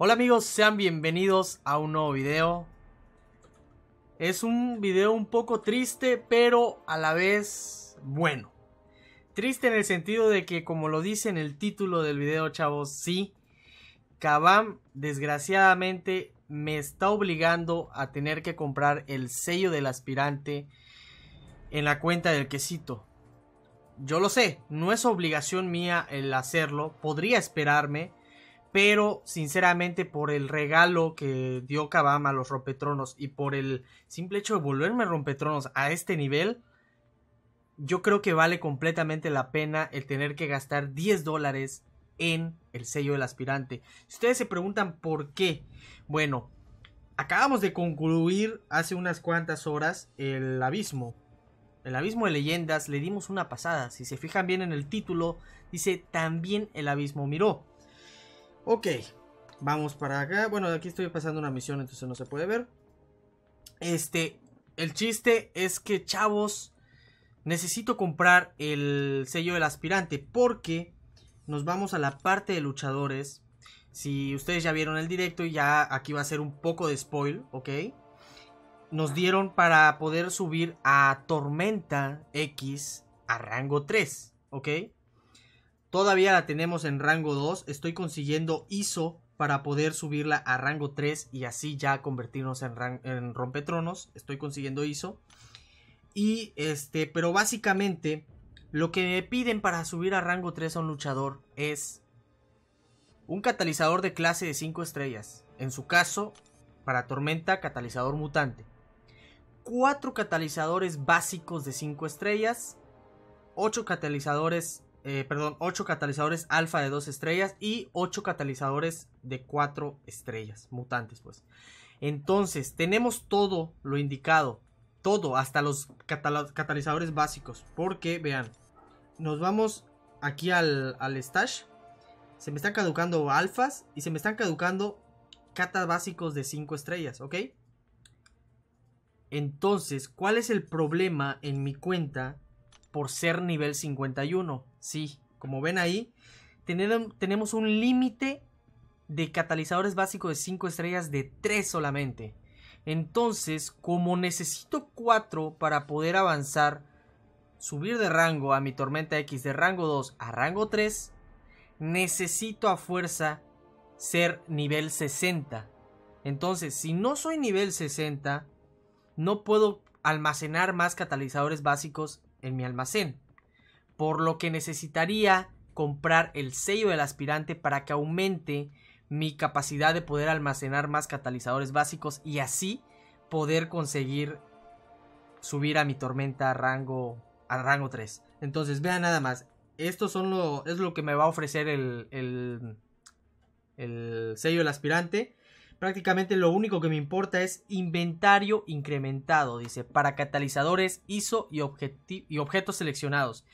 Hola amigos, sean bienvenidos a un nuevo video. Es un video un poco triste, pero a la vez bueno. Triste en el sentido de que, como lo dice en el título del video, chavos, sí, Kabam desgraciadamente me está obligando a tener que comprar el sello del aspirante en la cuenta del quesito. Yo lo sé, no es obligación mía el hacerlo, podría esperarme, pero sinceramente por el regalo que dio Kabama a los rompetronos y por el simple hecho de volverme rompetronos a este nivel, yo creo que vale completamente la pena el tener que gastar 10 dólares en el sello del aspirante. Si ustedes se preguntan por qué, bueno, acabamos de concluir hace unas cuantas horas el abismo. El abismo de leyendas le dimos una pasada. Si se fijan bien en el título, dice también el abismo miró. Ok, vamos para acá. Bueno, aquí estoy pasando una misión, entonces no se puede ver. Este, el chiste es que, chavos, necesito comprar el sello del aspirante porque nos vamos a la parte de luchadores. Si ustedes ya vieron el directo, y ya aquí va a ser un poco de spoil, ¿ok? Nos dieron para poder subir a Tormenta X a rango 3, ¿ok? Todavía la tenemos en rango 2. Estoy consiguiendo ISO para poder subirla a rango 3 y así ya convertirnos en, rompetronos. Estoy consiguiendo ISO. Y este, pero básicamente lo que me piden para subir a rango 3 a un luchador es un catalizador de clase de 5 estrellas. En su caso, para Tormenta, catalizador mutante. 4 catalizadores básicos de 5 estrellas. 8 catalizadores eh, perdón, 8 catalizadores alfa de 2 estrellas y 8 catalizadores de 4 estrellas, mutantes pues. Entonces, tenemos todo lo indicado, todo, hasta los catalizadores básicos, porque vean, nos vamos aquí al, al stash, se me están caducando alfas y se me están caducando catas básicos de 5 estrellas, ¿ok? Entonces, ¿cuál es el problema en mi cuenta por ser nivel 51? Sí, como ven ahí, tenemos un límite de catalizadores básicos de 5 estrellas de 3 solamente. Entonces, como necesito 4 para poder avanzar, subir de rango a mi Tormenta X de rango 2 a rango 3, necesito a fuerza ser nivel 60. Entonces, si no soy nivel 60, no puedo almacenar más catalizadores básicos en mi almacén por lo que necesitaría comprar el sello del aspirante para que aumente mi capacidad de poder almacenar más catalizadores básicos y así poder conseguir subir a mi tormenta a rango, a rango 3. Entonces, vean nada más. Esto son es lo que me va a ofrecer el, el, sello del aspirante. Prácticamente lo único que me importa es inventario incrementado, dice, para catalizadores ISO y, y objetos seleccionados.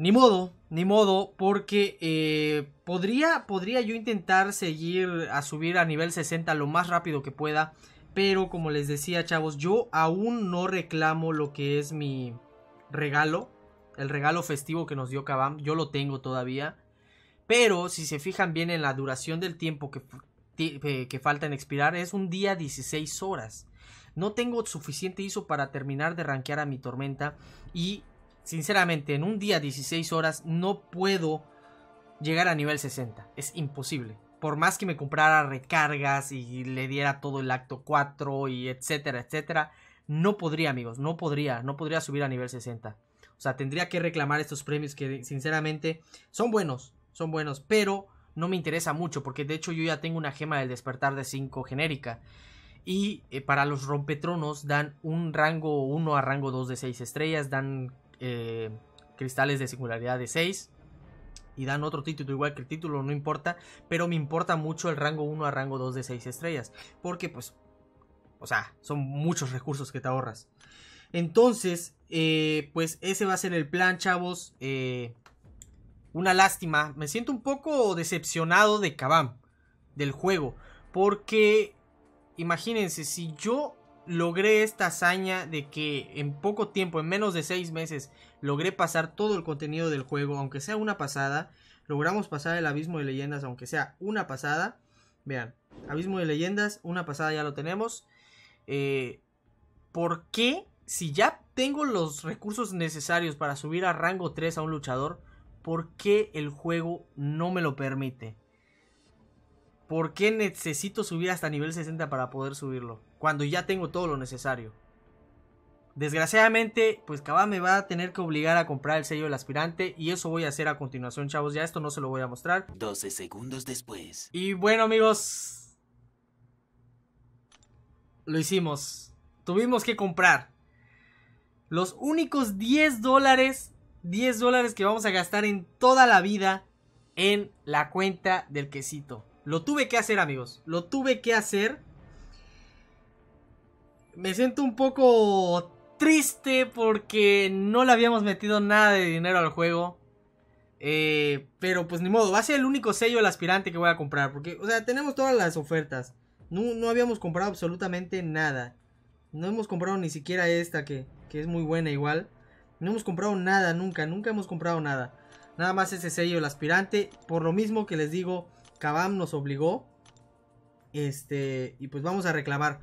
Ni modo, ni modo, porque eh, podría, podría yo intentar seguir a subir a nivel 60 lo más rápido que pueda. Pero como les decía, chavos, yo aún no reclamo lo que es mi regalo. El regalo festivo que nos dio Kabam. Yo lo tengo todavía. Pero si se fijan bien en la duración del tiempo que, eh, que falta en expirar, es un día 16 horas. No tengo suficiente ISO para terminar de rankear a mi tormenta. Y sinceramente, en un día 16 horas no puedo llegar a nivel 60. Es imposible. Por más que me comprara recargas y le diera todo el acto 4 y etcétera, etcétera. No podría, amigos. No podría. No podría subir a nivel 60. O sea, tendría que reclamar estos premios que sinceramente son buenos. Son buenos. Pero no me interesa mucho. Porque de hecho yo ya tengo una gema del despertar de 5 genérica. Y eh, para los rompetronos dan un rango 1 a rango 2 de 6 estrellas. Dan eh, cristales de singularidad de 6 y dan otro título igual que el título, no importa, pero me importa mucho el rango 1 a rango 2 de 6 estrellas, porque pues, o sea, son muchos recursos que te ahorras. Entonces, eh, pues ese va a ser el plan, chavos. Eh, una lástima, me siento un poco decepcionado de Kabam, del juego, porque imagínense, si yo logré esta hazaña de que en poco tiempo, en menos de 6 meses, logré pasar todo el contenido del juego, aunque sea una pasada. Logramos pasar el abismo de leyendas, aunque sea una pasada. Vean, abismo de leyendas, una pasada ya lo tenemos. Eh, ¿Por qué? Si ya tengo los recursos necesarios para subir a rango 3 a un luchador, ¿por qué el juego no me lo permite? ¿Por qué necesito subir hasta nivel 60 para poder subirlo? Cuando ya tengo todo lo necesario. Desgraciadamente, pues Cabá me va a tener que obligar a comprar el sello del aspirante y eso voy a hacer a continuación, chavos. Ya esto no se lo voy a mostrar. 12 segundos después. Y bueno, amigos. Lo hicimos. Tuvimos que comprar. Los únicos 10 dólares, 10 dólares que vamos a gastar en toda la vida en la cuenta del quesito. Lo tuve que hacer, amigos. Lo tuve que hacer. Me siento un poco triste porque no le habíamos metido nada de dinero al juego. Eh, pero pues ni modo, va a ser el único sello El aspirante que voy a comprar. Porque, o sea, tenemos todas las ofertas. No, habíamos comprado absolutamente nada. No hemos comprado ni siquiera esta que, que es muy buena igual. No hemos comprado nada, nunca, nunca hemos comprado nada. Nada más ese sello, el aspirante. Por lo mismo que les digo, Kabam nos obligó. Este, y pues vamos a reclamar.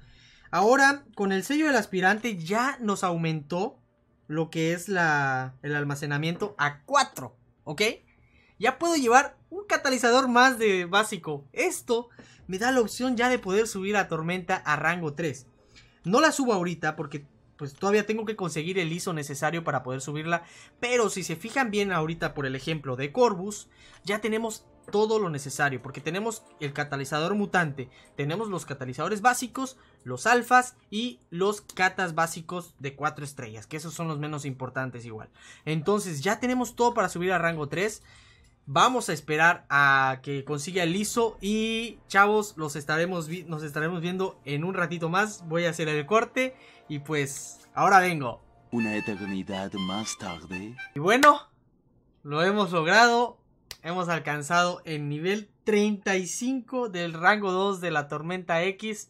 Ahora, con el sello del aspirante ya nos aumentó lo que es la, el almacenamiento a 4, ¿ok? Ya puedo llevar un catalizador más de básico. Esto me da la opción ya de poder subir a Tormenta a rango 3. No la subo ahorita porque pues todavía tengo que conseguir el ISO necesario para poder subirla. Pero si se fijan bien ahorita por el ejemplo de Corvus, ya tenemos todo lo necesario, porque tenemos el catalizador mutante, tenemos los catalizadores básicos, los alfas y los catas básicos de 4 estrellas, que esos son los menos importantes igual. Entonces ya tenemos todo para subir a rango 3. Vamos a esperar a que consiga el liso y chavos, los estaremos nos estaremos viendo en un ratito más. Voy a hacer el corte y pues ahora vengo. Una eternidad más tarde. Y bueno, lo hemos logrado hemos alcanzado el nivel 35 del rango 2 de la tormenta X.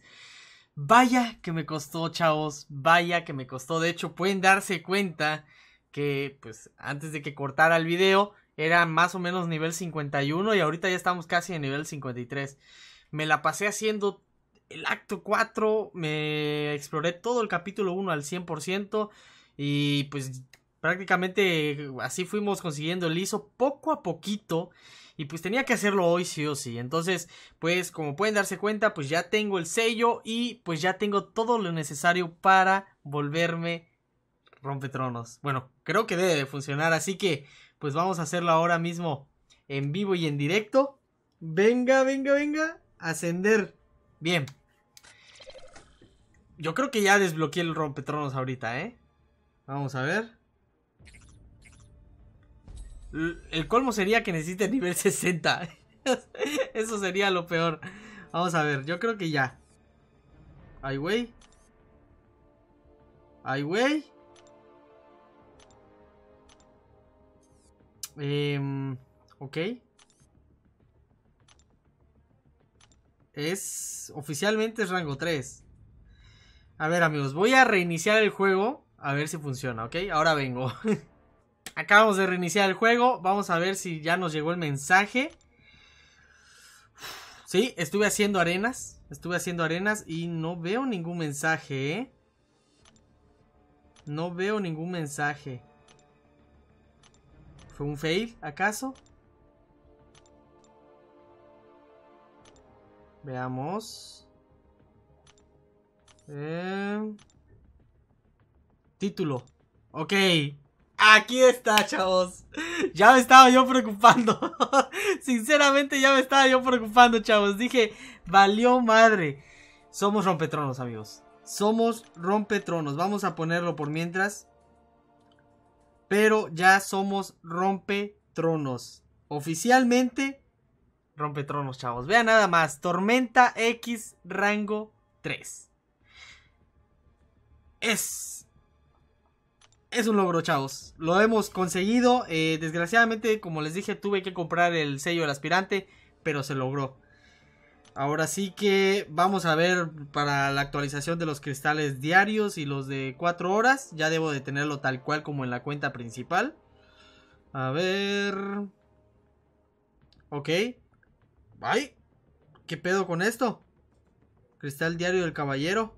Vaya que me costó, chavos, vaya que me costó. De hecho, pueden darse cuenta que, pues, antes de que cortara el video, era más o menos nivel 51 y ahorita ya estamos casi en nivel 53. Me la pasé haciendo el acto 4, me exploré todo el capítulo 1 al 100% y pues prácticamente así fuimos consiguiendo el ISO poco a poquito y pues tenía que hacerlo hoy sí o sí. Entonces, pues como pueden darse cuenta, pues ya tengo el sello y pues ya tengo todo lo necesario para volverme rompetronos. Bueno, creo que debe funcionar, así que pues vamos a hacerlo ahora mismo en vivo y en directo. Venga, venga, venga, ascender. Bien. Yo creo que ya desbloqueé el rompetronos ahorita, ¿eh? Vamos a ver. El colmo sería que necesite nivel 60. Eso sería lo peor. Vamos a ver, yo creo que ya. Ay, güey. Ay, güey. Eh, ok. Es. Oficialmente es rango 3. A ver, amigos, voy a reiniciar el juego. A ver si funciona, ¿ok? Ahora vengo. Acabamos de reiniciar el juego. Vamos a ver si ya nos llegó el mensaje. Sí, estuve haciendo arenas. Estuve haciendo arenas y no veo ningún mensaje, ¿eh? No veo ningún mensaje. ¿Fue un fail, acaso? Veamos. Eh, título. Ok. Aquí está, chavos. Ya me estaba yo preocupando. Sinceramente, ya me estaba yo preocupando, chavos. Dije, valió madre. Somos rompetronos, amigos. Somos rompetronos. Vamos a ponerlo por mientras. Pero ya somos rompetronos. Oficialmente, rompetronos, chavos. Vean nada más. Tormenta X rango 3. Es es un logro, chavos. Lo hemos conseguido. Eh, desgraciadamente, como les dije, tuve que comprar el sello del aspirante, pero se logró. Ahora sí que vamos a ver para la actualización de los cristales diarios y los de 4 horas. Ya debo de tenerlo tal cual como en la cuenta principal. A ver... Ok. Bye. ¿Qué pedo con esto? Cristal diario del caballero.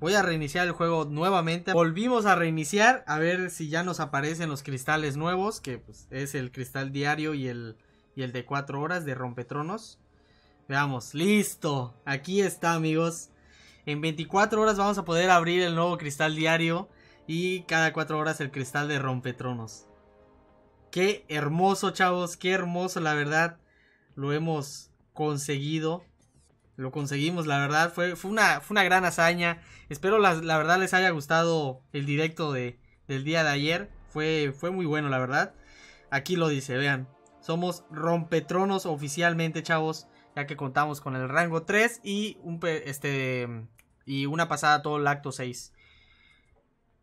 Voy a reiniciar el juego nuevamente. Volvimos a reiniciar a ver si ya nos aparecen los cristales nuevos, que pues, es el cristal diario y el, y el de 4 horas de rompetronos. Veamos, listo. Aquí está, amigos. En 24 horas vamos a poder abrir el nuevo cristal diario y cada 4 horas el cristal de rompetronos. Qué hermoso, chavos, qué hermoso, la verdad. Lo hemos conseguido lo conseguimos, la verdad. Fue, fue, una, fue una gran hazaña. Espero la, verdad les haya gustado el directo del día de ayer. Fue, fue muy bueno, la verdad. Aquí lo dice, vean. Somos rompetronos oficialmente, chavos. Ya que contamos con el rango 3 y, un, este, y una pasada todo el acto 6.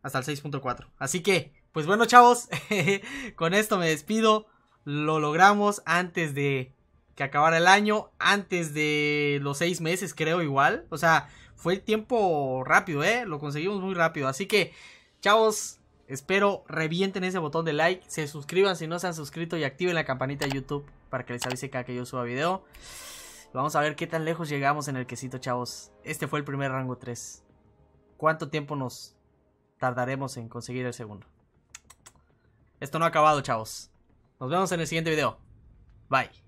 Hasta el 6.4. Así que, pues bueno, chavos. con esto me despido. Lo logramos antes de que acabara el año antes de los seis meses, creo igual. O sea, fue el tiempo rápido, ¿eh? Lo conseguimos muy rápido. Así que, chavos, espero revienten ese botón de like, se suscriban si no se han suscrito y activen la campanita de YouTube para que les avise cada que yo suba video. Vamos a ver qué tan lejos llegamos en el quesito, chavos. Este fue el primer rango 3. ¿Cuánto tiempo nos tardaremos en conseguir el segundo? Esto no ha acabado, chavos. Nos vemos en el siguiente video. Bye.